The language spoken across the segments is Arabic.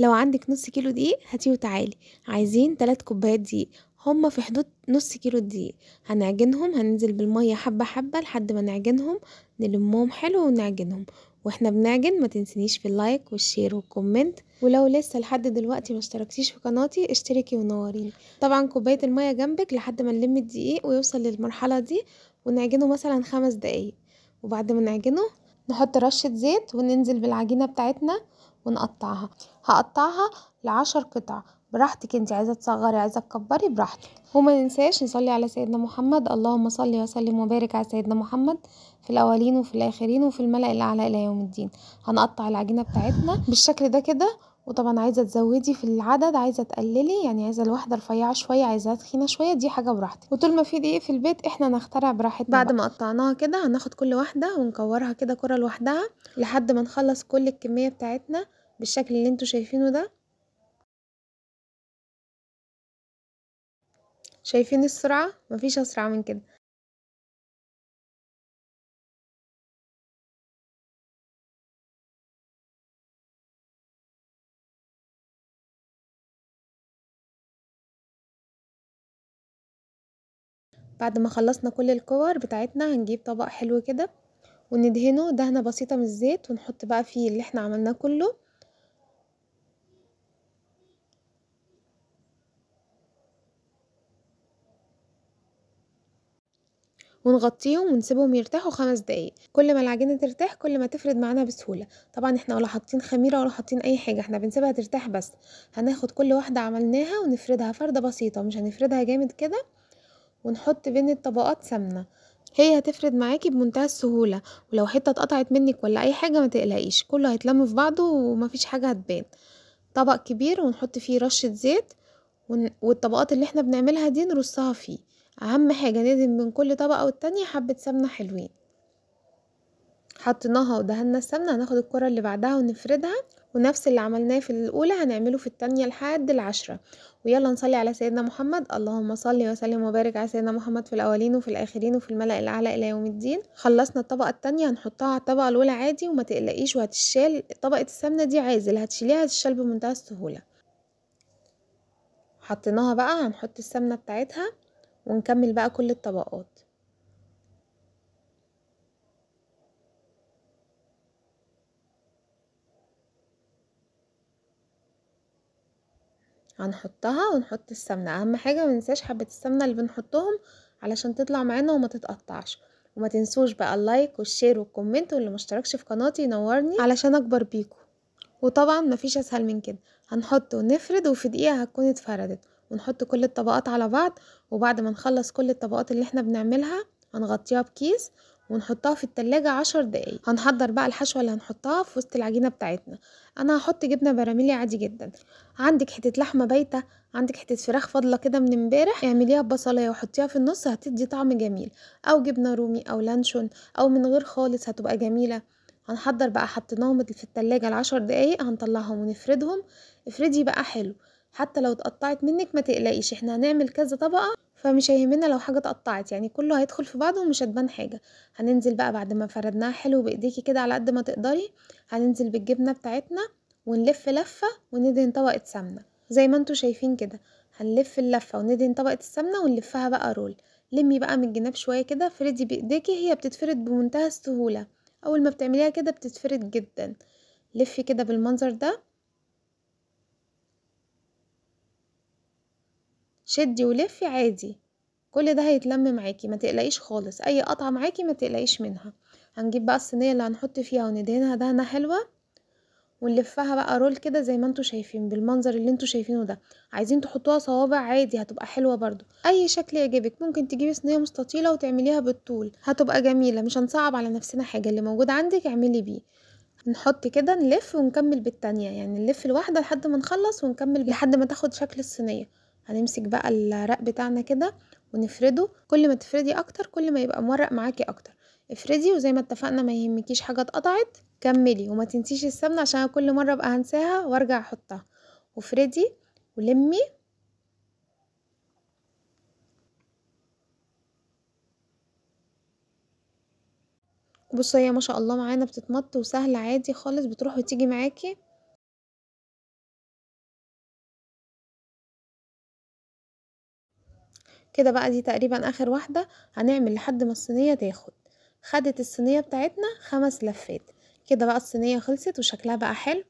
لو عندك نص كيلو دقيق هاتيه وتعالي عايزين تلات كوبايات دقيق هما في حدود نص كيلو دقيق هنعجنهم هننزل بالمية حبة حبة لحد ما نعجنهم نلمهم حلو ونعجنهم واحنا بنعجن ما تنسينيش في اللايك والشير والكومنت ولو لسه لحد دلوقتي ما اشتركتيش في قناتي اشتركي ونوريني طبعا كوبايه الميه جنبك لحد ما نلم الدقيق ويوصل للمرحله دي ونعجنه مثلا خمس دقايق وبعد ما نعجنه نحط رشه زيت وننزل بالعجينه بتاعتنا ونقطعها هقطعها لعشر قطع براحتك انت عايزه تصغري عايزه تكبري براحتك وما ننساش نصلي على سيدنا محمد اللهم صل وسلم وبارك على سيدنا محمد في الاولين وفي الاخرين وفي الملأ الاعلى الى يوم الدين هنقطع العجينه بتاعتنا بالشكل ده كده وطبعا عايزة تزودي في العدد عايزة تقللي يعني عايزة الواحدة رفيعة شوية عايزاها تخينة شوية دي حاجة براحتك وطول ما في دقيق في البيت احنا نخترع براحتنا بعد ما قطعناها كده هناخد كل واحدة ونكورها كده كرة لوحدها لحد ما نخلص كل الكمية بتاعتنا بالشكل اللي انتوا شايفينه ده شايفين السرعة مفيش أسرع من كده بعد ما خلصنا كل الكور بتاعتنا هنجيب طبق حلو كده وندهنه دهنة بسيطة من الزيت ونحط بقى فيه اللي احنا عملناه كله ونغطيهم ونسيبهم يرتاحوا خمس دقايق كل ما العجينه ترتاح كل ما تفرد معانا بسهوله طبعا احنا ولا حاطين خميره ولا حاطين اي حاجه احنا بنسيبها ترتاح بس هناخد كل واحده عملناها ونفردها فرده بسيطه مش هنفردها جامد كده ونحط بين الطبقات سمنة هي هتفرد معاكي بمنتهى السهولة ولو حتة اتقطعت منك ولا اي حاجة ما تقلقيش كله هيتلم في بعضه ومفيش حاجة هتبان طبق كبير ونحط فيه رشة زيت والطبقات اللي احنا بنعملها دي نرصها فيه اهم حاجة ندهن من كل طبقة والتانية حبة سمنة حلوين حطيناها ودهنا السمنة هناخد الكرة اللي بعدها ونفردها ونفس اللي عملناه في الأولى هنعمله في التانية لحد العشرة ويلا نصلي على سيدنا محمد اللهم صل وسلم وبارك على سيدنا محمد في الأولين وفي الآخرين وفي الملأ الأعلى إلى يوم الدين خلصنا الطبقة التانية هنحطها على الطبقة الأولى عادي وما تقلقيش وهتشال طبقة السمنة دي عازل هتشيليها هتشال بمنتهى السهولة حطيناها بقى هنحط السمنة بتاعتها ونكمل بقى كل الطبقات هنحطها ونحط السمنة اهم حاجة مننساش حبة السمنة اللي بنحطهم علشان تطلع معانا وما تتقطعش وما تنسوش بقى اللايك والشير والكومنت واللي مشتركش في قناتي ينورني علشان اكبر بيكو وطبعا مفيش اسهل من كده هنحط ونفرد وفي دقيقة هتكون اتفردت ونحط كل الطبقات على بعض وبعد ما نخلص كل الطبقات اللي احنا بنعملها هنغطيها بكيس ونحطها في التلاجة عشر دقايق هنحضر بقى الحشوة اللي هنحطها في وسط العجينة بتاعتنا انا هحط جبنة براميلي عادي جدا عندك حتة لحمة بايتة عندك حتة فراخ فاضلة كده من امبارح اعمليها ببصلاية وحطيها في النص هتدي طعم جميل او جبنة رومي او لانشون او من غير خالص هتبقى جميلة هنحضر بقى حطيناهم في التلاجة العشر دقايق هنطلعهم ونفردهم افردي بقى حلو حتى لو اتقطعت منك ما تقلقيش احنا هنعمل كذا طبقة فمش هيهمنا لو حاجة اتقطعت يعني كله هيدخل في بعضه ومش هتبان حاجة هننزل بقى بعد ما فردناها حلو بايديكي كده على قد ما تقدري هننزل بالجبنة بتاعتنا ونلف لفة وندهن طبقة سمنة زي ما انتوا شايفين كده هنلف اللفة وندهن طبقة السمنة ونلفها بقى رول لمي بقى من الجناب شوية كده فردي بايديكي هي بتتفرد بمنتهى السهولة اول ما بتعمليها كده بتتفرد جدا لفي كده بالمنظر ده شدي ولفي عادي كل ده هيتلم معاكي ما تقلقيش خالص اي قطعه معاكي ما تقلقيش منها هنجيب بقى الصينيه اللي هنحط فيها وندهنها دهنه حلوه ونلفها بقى رول كده زي ما انتوا شايفين بالمنظر اللي انتوا شايفينه ده عايزين تحطوها صوابع عادي هتبقى حلوه برضو اي شكل يعجبك ممكن تجيبي صينيه مستطيله وتعمليها بالطول هتبقى جميله مش هنصعب على نفسنا حاجه اللي موجود عندك اعملي بيه نحط كده نلف ونكمل بالتانية يعني نلف الواحدة لحد ما نخلص ونكمل لحد ما تاخد شكل الصينية هنمسك بقى الرق بتاعنا كده ونفرده كل ما تفردي اكتر كل ما يبقى مورق معاكي اكتر افردي وزي ما اتفقنا ما يهمكيش حاجه اتقطعت كملي وما تنسيش السمنه عشان كل مره ابقى هنساها وارجع احطها وافردي ولمي بصوا هي ما شاء الله معانا بتتمط وسهله عادي خالص بتروح وتيجي معاكي كده بقى دي تقريبا اخر واحدة هنعمل لحد ما الصينية تاخد خدت الصينية بتاعتنا خمس لفات كده بقى الصينية خلصت وشكلها بقى حلو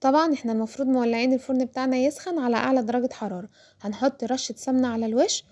طبعا احنا المفروض مولعين الفرن بتاعنا يسخن على اعلى درجة حرارة هنحط رشة سمنة على الوش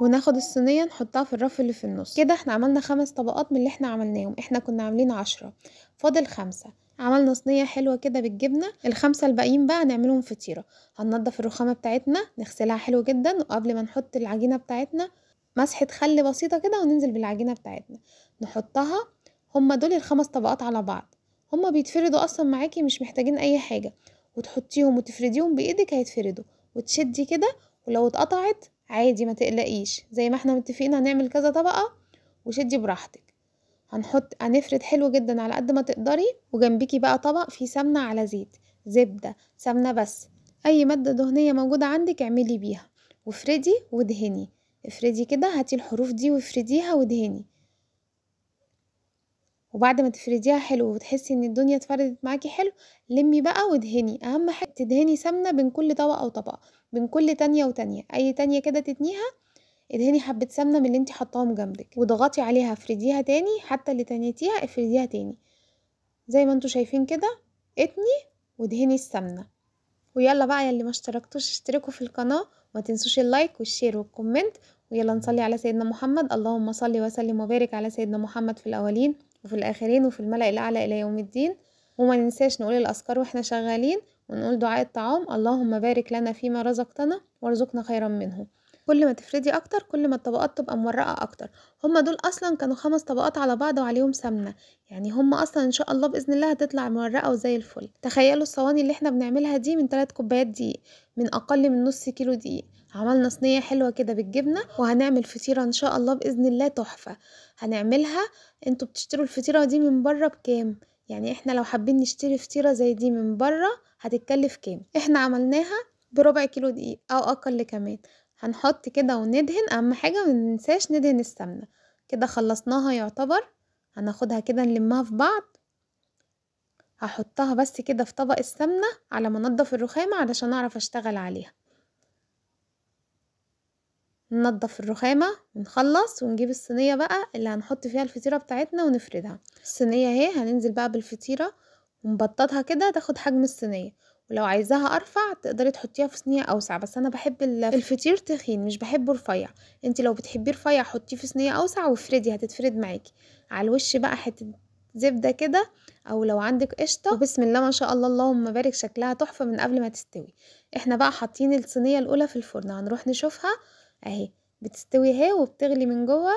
وناخد الصينية نحطها في الرف اللي في النص كده احنا عملنا خمس طبقات من اللي احنا عملناهم احنا كنا عاملين عشرة فاضل خمسة عملنا صينيه حلوه كده بالجبنه الخمسه الباقيين بقى نعملهم فطيره هننضف الرخامه بتاعتنا نغسلها حلو جدا وقبل ما نحط العجينه بتاعتنا مسحه خل بسيطه كده وننزل بالعجينه بتاعتنا نحطها هما دول الخمس طبقات على بعض هما بيتفردوا اصلا معاكي مش محتاجين اي حاجه وتحطيهم وتفرديهم بايدك هيتفردوا وتشدي كده ولو اتقطعت عادي ما تقلقيش زي ما احنا متفقين هنعمل كذا طبقه وشدي براحتك هنحط هنفرد حلو جدا على قد ما تقدري وجنبيكي بقى طبق فيه سمنة على زيت زبدة سمنة بس أي مادة دهنية موجودة عندك اعملي بيها وافردي ودهني افردي كده هاتي الحروف دي وافرديها ودهني وبعد ما تفرديها حلو وتحسي ان الدنيا اتفردت معاكي حلو لمي بقى ودهني اهم حاجه تدهني سمنه بين كل طبقه وطبقه بين كل تانية وتانية اي تانية كده تتنيها ادهني حبة سمنة من اللي انت حطاهم جنبك واضغطي عليها افرديها تاني حتى اللي تنيتيها افرديها تاني زي ما انتوا شايفين كده اتني وادهني السمنة ويلا بقى يلي ما اشتركتوش اشتركوا في القناة وما تنسوش اللايك والشير والكومنت ويلا نصلي على سيدنا محمد اللهم صل وسلم وبارك على سيدنا محمد في الأولين وفي الآخرين وفي الملأ الأعلى إلى يوم الدين وما ننساش نقول الأذكار واحنا شغالين ونقول دعاء الطعام اللهم بارك لنا فيما رزقتنا وارزقنا خيرا منه كل ما تفردي اكتر كل ما الطبقات تبقى مورقه اكتر هما دول اصلا كانوا خمس طبقات على بعض وعليهم سمنه يعني هما اصلا ان شاء الله باذن الله هتطلع مورقه وزي الفل تخيلوا الصواني اللي احنا بنعملها دي من 3 كوبايات دقيق من اقل من نص كيلو دقيق عملنا صينيه حلوه كده بالجبنه وهنعمل فطيره ان شاء الله باذن الله تحفه هنعملها انتوا بتشتروا الفطيره دي من بره بكام يعني احنا لو حابين نشتري فطيره زي دي من بره هتتكلف كام احنا عملناها بربع كيلو دقيق او اقل كمان هنحط كده وندهن اهم حاجة مننساش ندهن السمنة كده خلصناها يعتبر هناخدها كده نلمها في بعض هحطها بس كده في طبق السمنة على ما انضف الرخامة علشان اعرف اشتغل عليها ننضف الرخامة ونخلص ونجيب الصينية بقى اللي هنحط فيها الفطيرة بتاعتنا ونفردها الصينية اهي هننزل بقى بالفطيرة ونبططها كده تاخد حجم الصينية ولو عايزاها ارفع تقدري تحطيها في صينيه اوسع بس انا بحب الفطير تخين مش بحبه رفيع انت لو بتحبيه رفيع حطيه في صينيه اوسع وافردي هتتفرد معاكي على الوش بقى حته زبده كده او لو عندك قشطه وبسم الله ما شاء الله اللهم بارك شكلها تحفه من قبل ما تستوي احنا بقى حاطين الصينيه الاولى في الفرن هنروح نشوفها اهي بتستوي اهي وبتغلي من جوه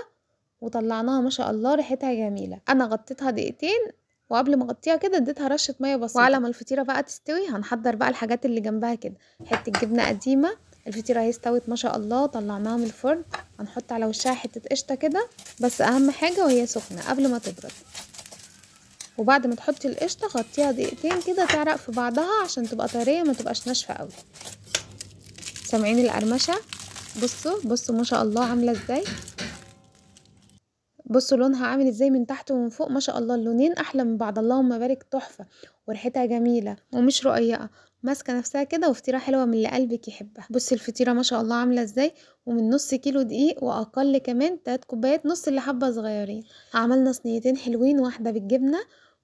وطلعناها ما شاء الله ريحتها جميله انا غطيتها دقيقتين وقبل ما اغطيها كده اديتها رشه ميه بسيطه وعلى ما الفطيره بقى تستوي هنحضر بقى الحاجات اللي جنبها كده حته جبنه قديمه الفطيره اهي استوت ما شاء الله طلعناها من الفرن هنحط على وشها حته قشطه كده بس اهم حاجه وهي سخنه قبل ما تبرد وبعد ما تحطي القشطه غطيها دقيقتين كده تعرق في بعضها عشان تبقى طريه ما تبقاش ناشفه قوي سامعين القرمشه بصوا بصوا ما شاء الله عامله ازاي بصوا لونها عامل ازاي من تحت ومن فوق ما شاء الله اللونين احلى من بعض اللهم بارك تحفه وريحتها جميله ومش رقيقه ماسكه نفسها كده وفطيره حلوه من اللي قلبك يحبها بصي الفطيره ما شاء الله عامله ازاي ومن نص كيلو دقيق واقل كمان 3 كوبايات نص اللي حبه صغيرين عملنا صينيتين حلوين واحده بالجبنه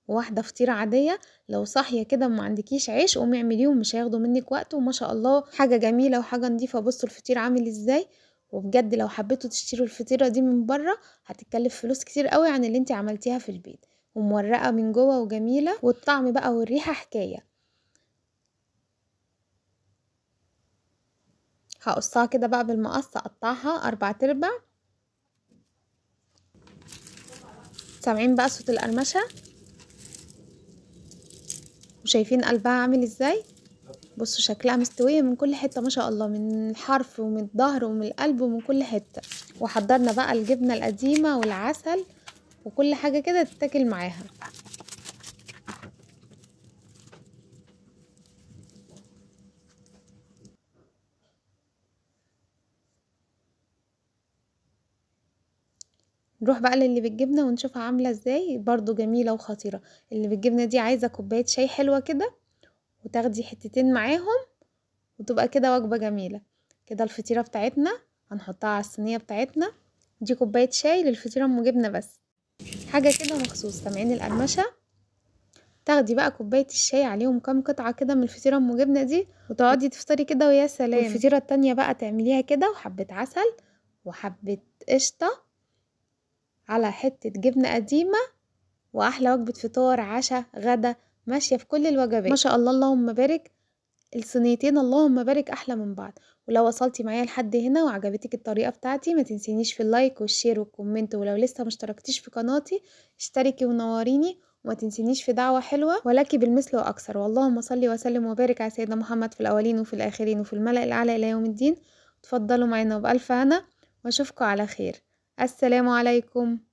وواحده فطيره عاديه لو صاحيه كده ما عندكيش عيش قومي اعمليهم مش هياخدوا منك وقت وما شاء الله حاجه جميله وحاجه نظيفه بصوا الفطير عامل ازاي وبجد لو حبيتوا تشتروا الفطيرة دي من بره هتتكلف فلوس كتير قوي عن اللي انت عملتيها في البيت ومورقة من جوه وجميلة والطعم بقى والريحة حكاية هقصها كده بقى بالمقص اقطعها اربع تربع سامعين بقى صوت القرمشة وشايفين قلبها عامل ازاي بصوا شكلها مستوية من كل حتة ما شاء الله من الحرف ومن الظهر ومن القلب ومن كل حتة وحضرنا بقى الجبنة القديمة والعسل وكل حاجة كده تتاكل معاها نروح بقى للي بالجبنة ونشوفها عاملة ازاي برضو جميلة وخطيرة اللي بالجبنة دي عايزة كوباية شاي حلوة كده وتاخدي حتتين معاهم وتبقى كده وجبة جميلة كده الفطيرة بتاعتنا هنحطها على الصينية بتاعتنا دي كوباية شاي للفطيرة ام جبنة بس حاجة كده مخصوص سامعين القرمشة تاخدي بقى كوباية الشاي عليهم كام قطعة كده من الفطيرة ام جبنة دي وتقعدي تفطري كده ويا سلام الفطيرة التانية بقى تعمليها كده وحبة عسل وحبة قشطة على حتة جبنة قديمة وأحلى وجبة فطار عشاء غدا ماشية في كل الوجبات ما شاء الله اللهم بارك الصينيتين اللهم بارك أحلى من بعض ولو وصلتي معايا لحد هنا وعجبتك الطريقة بتاعتي ما تنسينيش في اللايك والشير والكومنت ولو لسه مشتركتيش في قناتي اشتركي ونوريني وما تنسينيش في دعوة حلوة ولك بالمثل وأكثر واللهم صلي وسلم وبارك على سيدنا محمد في الأولين وفي الآخرين وفي الملأ الأعلى إلى يوم الدين تفضلوا معانا وبألف هنا وأشوفكم على خير السلام عليكم